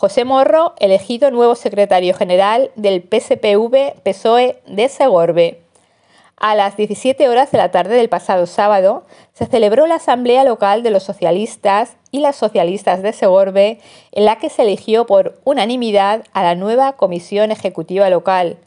José Morro, elegido nuevo secretario general del PSPV-PSOE de Segorbe. A las 17 horas de la tarde del pasado sábado se celebró la Asamblea Local de los Socialistas y las Socialistas de Segorbe, en la que se eligió por unanimidad a la nueva Comisión Ejecutiva Local.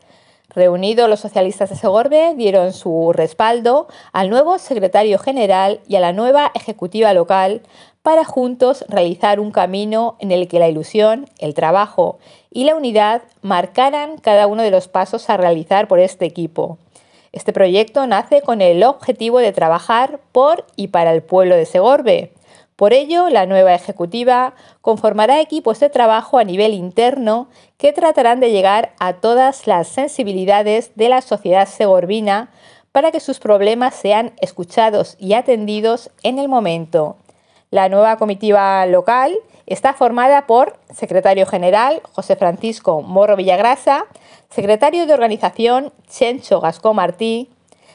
Reunidos los socialistas de Segorbe dieron su respaldo al nuevo secretario general y a la nueva ejecutiva local, para juntos realizar un camino en el que la ilusión, el trabajo y la unidad marcaran cada uno de los pasos a realizar por este equipo. Este proyecto nace con el objetivo de trabajar por y para el pueblo de Segorbe. Por ello, la nueva ejecutiva conformará equipos de trabajo a nivel interno que tratarán de llegar a todas las sensibilidades de la sociedad segorbina para que sus problemas sean escuchados y atendidos en el momento la nueva comitiva local está formada por secretario general José Francisco Morro Villagrasa, secretario de organización Chencho Gascó Martí,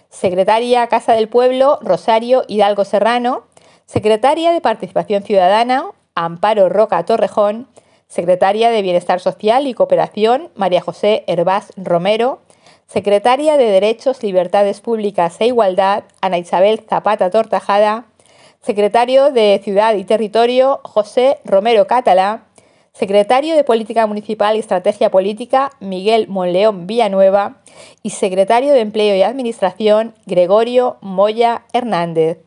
secretaria Casa del Pueblo Rosario Hidalgo Serrano, secretaria de Participación Ciudadana Amparo Roca Torrejón, secretaria de Bienestar Social y Cooperación María José Hervás Romero, secretaria de Derechos, Libertades Públicas e Igualdad Ana Isabel Zapata Tortajada, secretario de Ciudad y Territorio José Romero Catalá, secretario de Política Municipal y Estrategia Política Miguel Monleón Villanueva y secretario de Empleo y Administración Gregorio Moya Hernández.